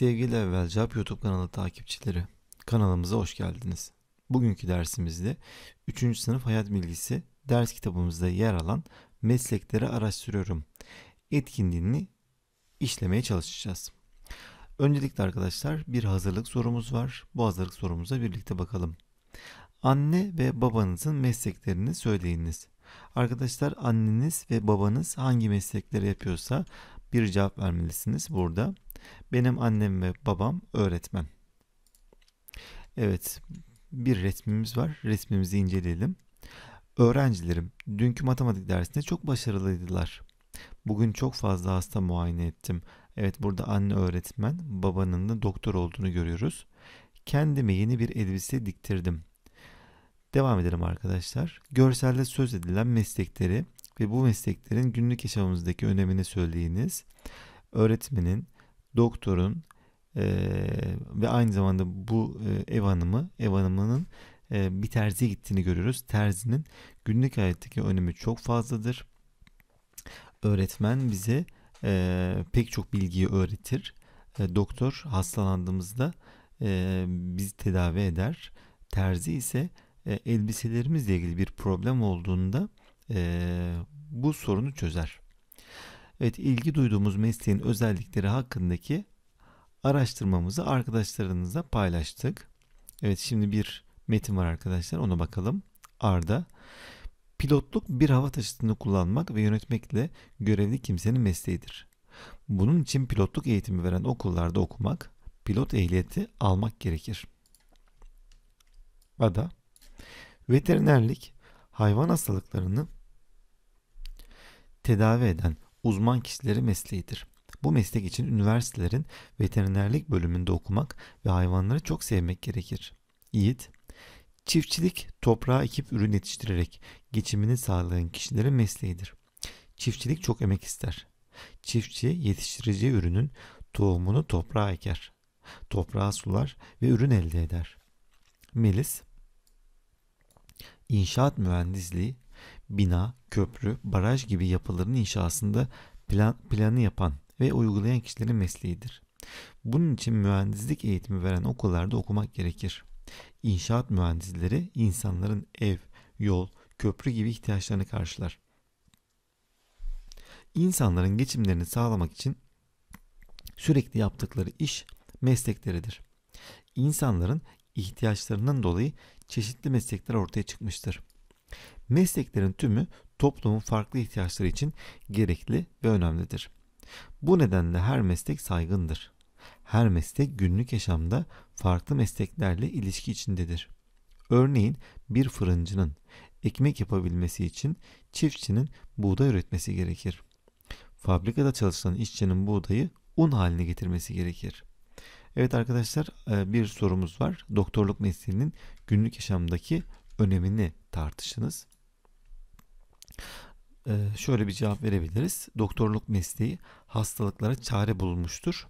Sevgili Evvel Cevap YouTube kanalı takipçileri, kanalımıza hoş geldiniz. Bugünkü dersimizde 3. sınıf hayat bilgisi ders kitabımızda yer alan meslekleri araştırıyorum etkinliğini işlemeye çalışacağız. Öncelikle arkadaşlar bir hazırlık sorumuz var. Bu hazırlık sorumuza birlikte bakalım. Anne ve babanızın mesleklerini söyleyiniz. Arkadaşlar anneniz ve babanız hangi meslekleri yapıyorsa bir cevap vermelisiniz burada. Benim annem ve babam öğretmen. Evet, bir resmimiz var. Resmimizi inceleyelim. Öğrencilerim, dünkü matematik dersinde çok başarılıydılar. Bugün çok fazla hasta muayene ettim. Evet burada anne öğretmen, babanın da doktor olduğunu görüyoruz. Kendime yeni bir elbise diktirdim. Devam edelim arkadaşlar. Görselde söz edilen meslekleri ve bu mesleklerin günlük yaşamımızdaki önemini söylediğiniz Öğretmenin, doktorun e, ve aynı zamanda bu e, ev hanımı, ev hanımının e, bir terziye gittiğini görüyoruz. Terzinin günlük hayattaki önemi çok fazladır. Öğretmen bize e, pek çok bilgiyi öğretir. E, doktor hastalandığımızda e, bizi tedavi eder. Terzi ise e, elbiselerimizle ilgili bir problem olduğunda e, bu sorunu çözer. Evet ilgi duyduğumuz mesleğin özellikleri hakkındaki araştırmamızı arkadaşlarınızla paylaştık. Evet şimdi bir metin var arkadaşlar ona bakalım. Arda pilotluk bir hava taşıtını kullanmak ve yönetmekle görevli kimsenin mesleğidir. Bunun için pilotluk eğitimi veren okullarda okumak, pilot ehliyeti almak gerekir. Ada Veterinerlik hayvan hastalıklarını tedavi eden uzman kişileri mesleğidir. Bu meslek için üniversitelerin veterinerlik bölümünde okumak ve hayvanları çok sevmek gerekir. Yiğit, çiftçilik toprağa ekip ürün yetiştirerek geçimini sağlayan kişilerin mesleğidir. Çiftçilik çok emek ister. Çiftçi yetiştireceği ürünün tohumunu toprağa eker. Toprağa sular ve ürün elde eder. Melis, İnşaat mühendisliği bina, köprü, baraj gibi yapıların inşasında plan, planı yapan ve uygulayan kişilerin mesleğidir. Bunun için mühendislik eğitimi veren okullarda okumak gerekir. İnşaat mühendisleri insanların ev, yol, köprü gibi ihtiyaçlarını karşılar. İnsanların geçimlerini sağlamak için sürekli yaptıkları iş meslekleridir. İnsanların ihtiyaçlarından dolayı çeşitli meslekler ortaya çıkmıştır. Mesleklerin tümü toplumun farklı ihtiyaçları için gerekli ve önemlidir. Bu nedenle her meslek saygındır. Her meslek günlük yaşamda farklı mesleklerle ilişki içindedir. Örneğin bir fırıncının ekmek yapabilmesi için çiftçinin buğday üretmesi gerekir. Fabrikada çalışan işçinin buğdayı un haline getirmesi gerekir. Evet arkadaşlar e, bir sorumuz var. Doktorluk mesleğinin günlük yaşamdaki önemini tartışınız. Ee, şöyle bir cevap verebiliriz. Doktorluk mesleği hastalıklara çare bulmuştur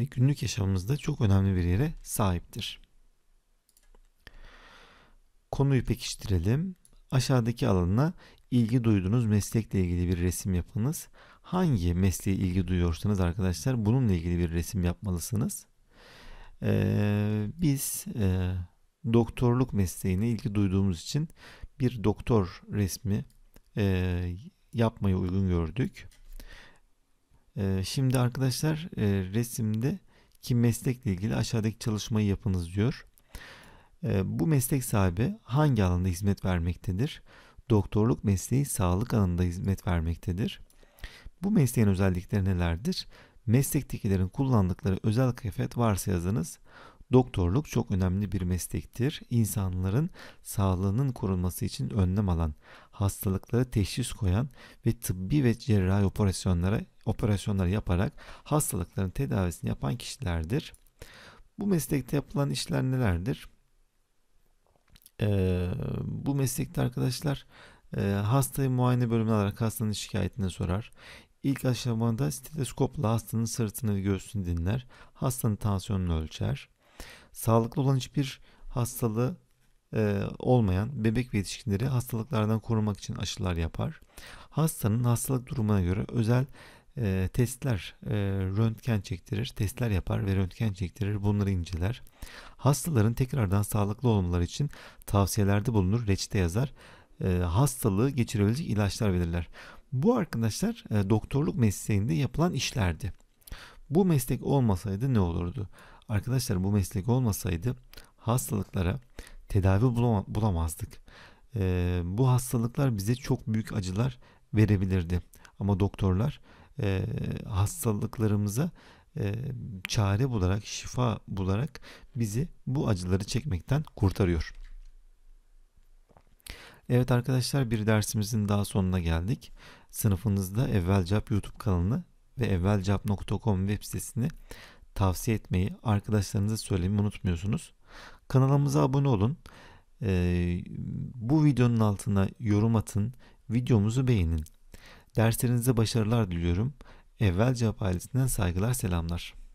ve günlük yaşamımızda çok önemli bir yere sahiptir. Konuyu pekiştirelim. Aşağıdaki alanına ilgi duyduğunuz meslekle ilgili bir resim yapınız. Hangi mesleğe ilgi duyuyorsanız arkadaşlar bununla ilgili bir resim yapmalısınız. Ee, biz e, doktorluk mesleğine ilgi duyduğumuz için bir doktor resmi e, yapmayı uygun gördük. E, şimdi arkadaşlar e, resimde ki meslekle ilgili aşağıdaki çalışmayı yapınız diyor. E, bu meslek sahibi hangi alanda hizmet vermektedir? Doktorluk mesleği sağlık alanında hizmet vermektedir. Bu mesleğin özellikleri nelerdir? Meslektekilerin kullandıkları özel kıyafet varsa yazınız. Doktorluk çok önemli bir meslektir. İnsanların sağlığının korunması için önlem alan, hastalıklara teşhis koyan ve tıbbi ve cerrahi operasyonlara operasyonlar yaparak hastalıkların tedavisini yapan kişilerdir. Bu meslekte yapılan işler nelerdir? Ee, bu meslekte arkadaşlar e, hastayı muayene bölümüne alarak hastanın şikayetini sorar. İlk aşamada stetoskopla hastanın sırtını ve göğsünü dinler. Hastanın tansiyonunu ölçer sağlıklı olan hiçbir hastalığı e, olmayan bebek ve yetişkinleri hastalıklardan korumak için aşılar yapar. Hastanın hastalık durumuna göre özel e, testler, e, röntgen çektirir, testler yapar ve röntgen çektirir, bunları inceler. Hastaların tekrardan sağlıklı olmaları için tavsiyelerde bulunur, reçete yazar, e, hastalığı geçirebilecek ilaçlar verirler. Bu arkadaşlar e, doktorluk mesleğinde yapılan işlerdi. Bu meslek olmasaydı ne olurdu? Arkadaşlar bu meslek olmasaydı hastalıklara tedavi bulamazdık. E, bu hastalıklar bize çok büyük acılar verebilirdi. Ama doktorlar e, hastalıklarımıza e, çare bularak, şifa bularak bizi bu acıları çekmekten kurtarıyor. Evet arkadaşlar bir dersimizin daha sonuna geldik. Sınıfınızda Evvelcap YouTube kanalını ve evvelcap.com web sitesini tavsiye etmeyi, arkadaşlarınıza söylemeyi unutmuyorsunuz. Kanalımıza abone olun. Ee, bu videonun altına yorum atın. Videomuzu beğenin. Derslerinize başarılar diliyorum. Evvel Cevap ailesinden saygılar, selamlar.